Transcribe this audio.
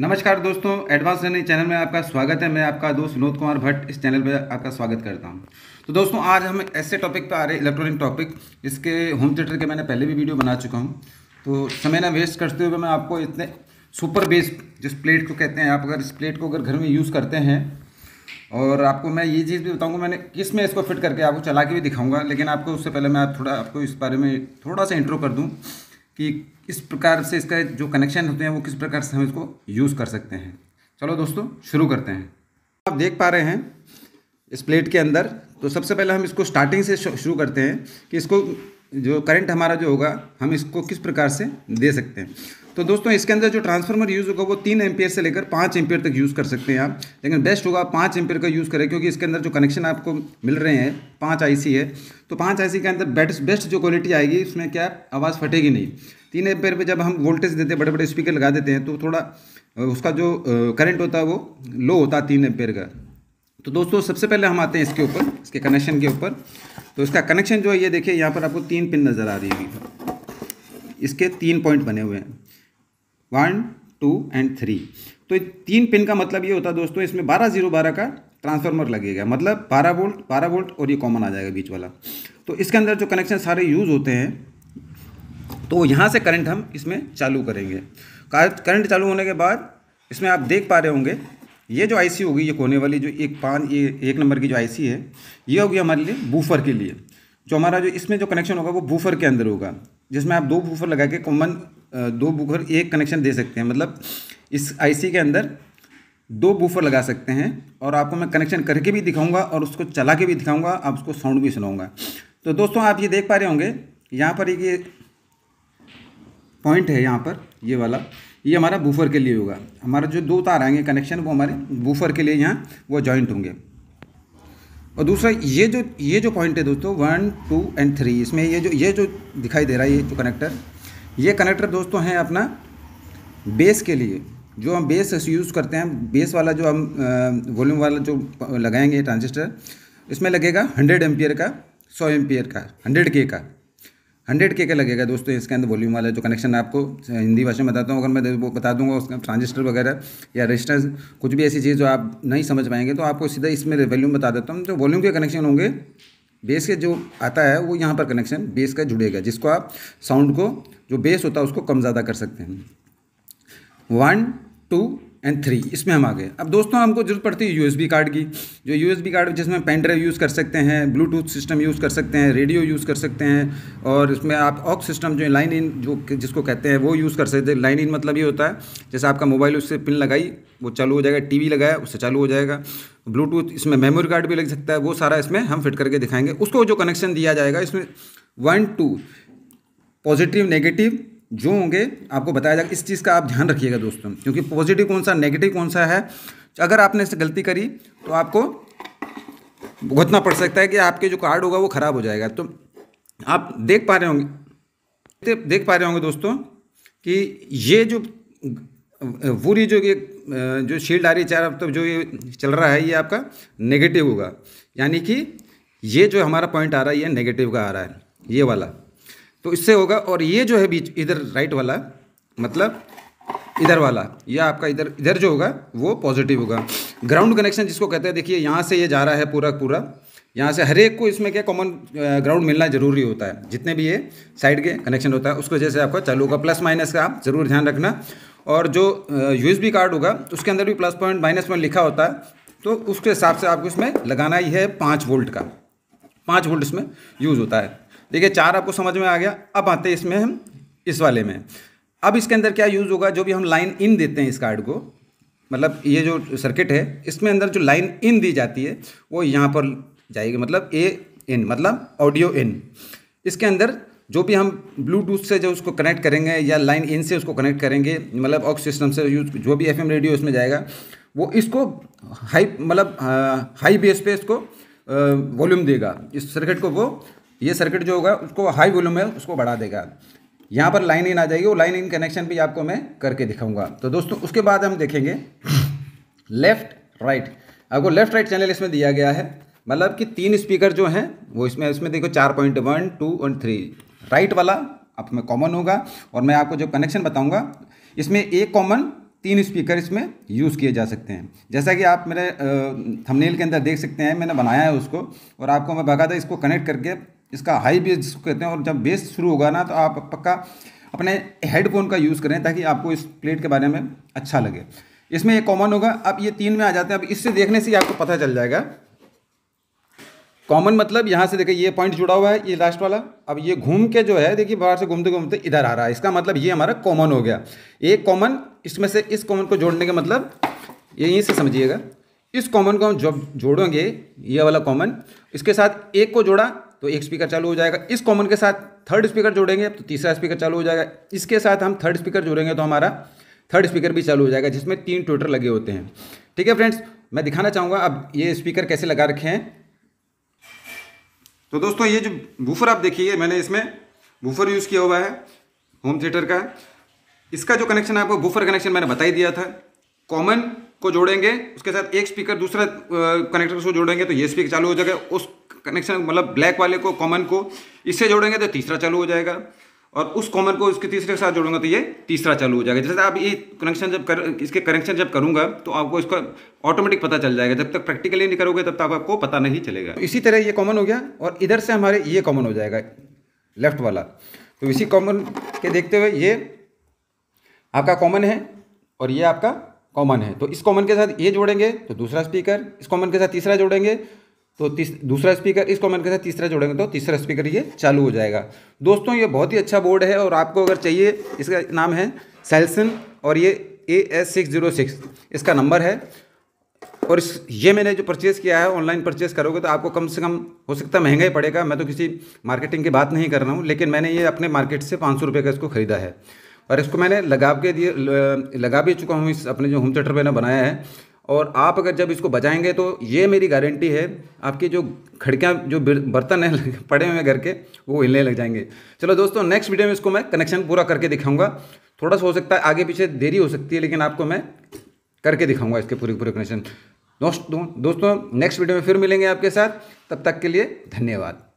नमस्कार दोस्तों advance learning channel में आपका स्वागत है मैं आपका दोस्त विनोद कुमार भट्ट इस चैनल पर आपका स्वागत करता हूं तो दोस्तों आज हम ऐसे टॉपिक पर आ रहे इलेक्ट्रॉनिक टॉपिक इसके होम थिएटर के मैंने पहले भी वीडियो बना चुका हूं तो समय ना वेस्ट करते हुए मैं आपको इतने सुपर बेस जिस प्लेट को कहते हैं आप अगर इस प्लेट को अगर घर में यूज़ करते हैं और आपको मैं ये चीज़ भी बताऊँगा मैंने किस में इसको फिट करके आपको चला के भी दिखाऊँगा लेकिन आपको उससे पहले मैं थोड़ा आपको इस बारे में थोड़ा सा इंट्रो कर दूँ कि किस प्रकार से इसका जो कनेक्शन होते हैं वो किस प्रकार से हम इसको यूज़ कर सकते हैं चलो दोस्तों शुरू करते हैं आप देख पा रहे हैं इस प्लेट के अंदर तो सबसे पहले हम इसको स्टार्टिंग से शुरू करते हैं कि इसको जो करंट हमारा जो होगा हम इसको किस प्रकार से दे सकते हैं तो दोस्तों इसके अंदर जो ट्रांसफार्मर यूज़ होगा वो तीन एम्पियर से लेकर पाँच एम्पियर तक यूज़ कर सकते हैं आप लेकिन बेस्ट होगा पाँच एम्पियर का यूज़ करें क्योंकि इसके अंदर जो कनेक्शन आपको मिल रहे हैं पाँच आईसी है तो पाँच आईसी के अंदर बेस्ट बेस्ट जो क्वालिटी आएगी उसमें क्या आवाज़ फटेगी नहीं तीन एम्पियर पर जब हम वोल्टेज देते हैं बड़े बड़े स्पीकर लगा देते हैं तो थोड़ा उसका जो करंट होता है वो लो होता है तीन एम्पियर का तो दोस्तों सबसे पहले हम आते हैं इसके ऊपर इसके कनेक्शन के ऊपर तो इसका कनेक्शन जो है ये देखिए यहाँ पर आपको तीन पिन नज़र आ रही है इसके तीन पॉइंट बने हुए हैं वन टू एंड थ्री तो तीन पिन का मतलब ये होता है दोस्तों इसमें बारह जीरो बारह का ट्रांसफार्मर लगेगा मतलब बारह वोल्ट बारह वोल्ट और ये कॉमन आ जाएगा बीच वाला तो इसके अंदर जो कनेक्शन सारे यूज़ होते हैं तो यहाँ से करंट हम इसमें चालू करेंगे करंट चालू होने के बाद इसमें आप देख पा रहे होंगे ये जो आईसी होगी ये कोने वाली जो एक पाँच ये एक नंबर की जो आईसी है ये होगी हमारे लिए बूफर के लिए जो हमारा जो इसमें जो कनेक्शन होगा वो बूफर के अंदर होगा जिसमें आप दो बूफर लगा के कॉमन दो बूफर एक कनेक्शन दे सकते हैं मतलब इस आईसी के अंदर दो बूफर लगा सकते हैं और आपको मैं कनेक्शन करके भी दिखाऊँगा और उसको चला के भी दिखाऊँगा आप उसको साउंड भी सुनाऊँगा तो दोस्तों आप ये देख पा रहे होंगे यहाँ पर एक ये पॉइंट है यहाँ पर ये वाला ये हमारा बूफर के लिए होगा हमारा जो दो तार आएंगे कनेक्शन वो हमारे बूफर के लिए यहाँ वो जॉइंट होंगे और दूसरा ये जो ये जो पॉइंट है दोस्तों वन टू एंड थ्री इसमें ये जो ये जो दिखाई दे रहा है ये जो कनेक्टर ये कनेक्टर दोस्तों हैं अपना बेस के लिए जो हम बेस यूज़ करते हैं बेस वाला जो हम वॉल्यूम वाला जो लगाएंगे ट्रांजिस्टर इसमें लगेगा हंड्रेड एम्पियर का सौ एम्पियर का हंड्रेड के का हंड्रेड के के लगेगा दोस्तों इसके अंदर वॉल्यूम वाला जो कनेक्शन आपको हिंदी भाषा में बताता हूँ अगर मैं बता दूंगा उसका ट्रांजिस्टर वगैरह या रजिस्टर कुछ भी ऐसी चीज़ जो आप नहीं समझ पाएंगे तो आपको सीधा इसमें वॉल्यूम बता देता हूँ जो तो वॉल्यूम के कनेक्शन होंगे बेस के जो आता है वो यहाँ पर कनेक्शन बेस का जुड़ेगा जिसको आप साउंड को जो बेस होता है उसको कम ज़्यादा कर सकते हैं वन टू एंड थ्री इसमें हम आ गए अब दोस्तों हमको जरूरत पड़ती है यूएसबी कार्ड की जो यूएसबी कार्ड जिसमें पेन ड्राइव यूज़ कर सकते हैं ब्लूटूथ सिस्टम यूज़ कर सकते हैं रेडियो यूज़ कर सकते हैं और इसमें आप ऑक्स सिस्टम जो लाइन इन जो जिसको कहते हैं वो यूज़ कर सकते हैं लाइन इन मतलब ये होता है जैसे आपका मोबाइल उससे पिन लगाई वो चालू हो जाएगा टी लगाया उससे चालू हो जाएगा ब्लूटूथ इसमें मेमोरी कार्ड भी लग सकता है वो सारा इसमें हम फिट करके दिखाएंगे उसको जो कनेक्शन दिया जाएगा इसमें वन टू पॉजिटिव नेगेटिव जो होंगे आपको बताया जाएगा इस चीज़ का आप ध्यान रखिएगा दोस्तों क्योंकि पॉजिटिव कौन सा नेगेटिव कौन सा है अगर आपने इससे गलती करी तो आपको भुगतना पड़ सकता है कि आपके जो कार्ड होगा वो ख़राब हो जाएगा तो आप देख पा रहे होंगे देख पा रहे होंगे दोस्तों कि ये जो पूरी जो ये जो शील्ड आ रही है चार तो जो ये चल रहा है ये आपका नेगेटिव होगा यानी कि ये जो हमारा पॉइंट आ रहा है ये नेगेटिव का आ रहा है ये वाला तो इससे होगा और ये जो है बीच इधर राइट वाला मतलब इधर वाला या आपका इधर इधर जो होगा वो पॉजिटिव होगा ग्राउंड कनेक्शन जिसको कहते हैं देखिए यहाँ से ये जा रहा है पूरा पूरा यहाँ से हर एक को इसमें क्या कॉमन ग्राउंड मिलना जरूरी होता है जितने भी ये साइड के कनेक्शन होता है उसको जैसे आपका चालू होगा प्लस माइनस का आप ज़रूर ध्यान रखना और जो यूएसबी कार्ड होगा उसके अंदर भी प्लस पॉइंट माइनस पॉइंट लिखा होता है तो उसके हिसाब से आपको इसमें लगाना ही है पाँच वोल्ट का पाँच वोल्ट इसमें यूज़ होता है देखिए चार आपको समझ में आ गया अब आते हैं इसमें हम इस वाले में अब इसके अंदर क्या यूज़ होगा जो भी हम लाइन इन देते हैं इस कार्ड को मतलब ये जो सर्किट है इसमें अंदर जो लाइन इन दी जाती है वो यहाँ पर जाएगी मतलब ए इन मतलब ऑडियो इन इसके अंदर जो भी हम ब्लूटूथ से जो उसको कनेक्ट करेंगे या लाइन इन से उसको कनेक्ट करेंगे मतलब ऑक्स सिस्टम से यूज जो भी एफएम रेडियो इसमें जाएगा वो इसको हाई मतलब हाई बेस पे इसको वॉल्यूम देगा इस सर्किट को वो ये सर्किट जो होगा उसको हाई वॉल्यूम में उसको बढ़ा देगा यहाँ पर लाइन इन आ जाएगी वो लाइन इन कनेक्शन भी आपको मैं करके दिखाऊंगा तो दोस्तों उसके बाद हम देखेंगे लेफ्ट राइट आपको लेफ्ट राइट चैनल इसमें दिया गया है मतलब कि तीन स्पीकर जो हैं वो इसमें इसमें देखो चार पॉइंट वन टू और थ्री राइट वाला आप में कॉमन होगा और मैं आपको जो कनेक्शन बताऊंगा इसमें एक कॉमन तीन स्पीकर इसमें यूज़ किए जा सकते हैं जैसा कि आप मेरे थंबनेल के अंदर देख सकते हैं मैंने बनाया है उसको और आपको मैं बाकायदा इसको कनेक्ट करके इसका हाई बेस जिसको कहते हैं और जब बेस शुरू होगा ना तो आप पक्का अपने हेडफोन का यूज़ करें ताकि आपको इस प्लेट के बारे में अच्छा लगे इसमें एक कॉमन होगा अब ये तीन में आ जाते हैं अब इससे देखने से ही आपको पता चल जाएगा कॉमन मतलब यहाँ से देखिए ये पॉइंट जुड़ा हुआ है ये लास्ट वाला अब ये घूम के जो है देखिए बाहर से घूमते घूमते इधर आ रहा है इसका मतलब ये हमारा कॉमन हो गया एक कॉमन इसमें से इस कॉमन को जोड़ने का मतलब यहीं से समझिएगा इस कॉमन को हम जब जोड़ेंगे ये वाला कॉमन इसके साथ एक को जोड़ा तो एक स्पीकर चालू हो जाएगा इस कॉमन के साथ थर्ड स्पीकर जोड़ेंगे तो तीसरा स्पीकर चालू हो जाएगा इसके साथ हम थर्ड स्पीकर जोड़ेंगे तो हमारा थर्ड स्पीकर भी चालू हो जाएगा जिसमें तीन ट्विटर लगे होते हैं ठीक है फ्रेंड्स मैं दिखाना चाहूँगा अब ये स्पीकर कैसे लगा रखे हैं तो दोस्तों ये जो बूफर आप देखिए मैंने इसमें बूफर यूज़ किया हुआ है होम थिएटर का इसका जो कनेक्शन है आपको बूफर कनेक्शन मैंने बताई दिया था कॉमन को जोड़ेंगे उसके साथ एक स्पीकर दूसरा कनेक्टर को जोड़ेंगे तो ये स्पीकर चालू हो जाएगा उस कनेक्शन मतलब ब्लैक वाले को कॉमन को इससे जोड़ेंगे तो तीसरा चालू हो जाएगा और उस कॉमन को इसके तीसरे के साथ जोड़ूंगा तो ये तीसरा चालू हो जाएगा जैसे आप ये कनेक्शन जब कर इसके कनेक्शन जब करूंगा तो आपको इसका ऑटोमेटिक पता चल जाएगा जब तक प्रैक्टिकली नहीं करोगे तब तक आपको पता नहीं चलेगा इसी तरह ये कॉमन हो गया और इधर से हमारे ये कॉमन हो जाएगा लेफ्ट वाला तो इसी कॉमन के देखते हुए ये आपका कॉमन है और ये आपका कॉमन है तो इस कॉमन के साथ ये जोड़ेंगे तो दूसरा स्पीकर इस कॉमन के साथ तीसरा जोड़ेंगे तो दूसरा स्पीकर इस कॉमन के साथ तीसरा जोड़ेंगे तो तीसरा स्पीकर ये चालू हो जाएगा दोस्तों ये बहुत ही अच्छा बोर्ड है और आपको अगर चाहिए इसका नाम है सैलसन और ये A S six zero six इसका नंबर है और इस ये मैंने जो परचेज़ किया है ऑनलाइन परचेज़ करोगे तो आपको कम से कम हो सकता है महंगा ही पड़ेगा मैं तो किसी मार्केटिंग की बात नहीं कर रहा हूँ लेकिन मैंने ये अपने मार्केट से पाँच सौ रुपये का इसको ख़रीदा है और इसको मैंने लगा के दिए लगा भी चुका हूँ इस अपने जो होम थिएटर मैंने बनाया है और आप अगर जब इसको बजाएंगे तो ये मेरी गारंटी है आपकी जो खिड़कियाँ जो बर्तन हैं पड़े हुए घर के वो हिलने लग जाएंगे चलो दोस्तों नेक्स्ट वीडियो में इसको मैं कनेक्शन पूरा करके दिखाऊंगा थोड़ा सा हो सकता है आगे पीछे देरी हो सकती है लेकिन आपको मैं करके दिखाऊंगा इसके पूरे पूरे कनेक्शन दोस्तों दोस्तों नेक्स्ट वीडियो में फिर मिलेंगे आपके साथ तब तक के लिए धन्यवाद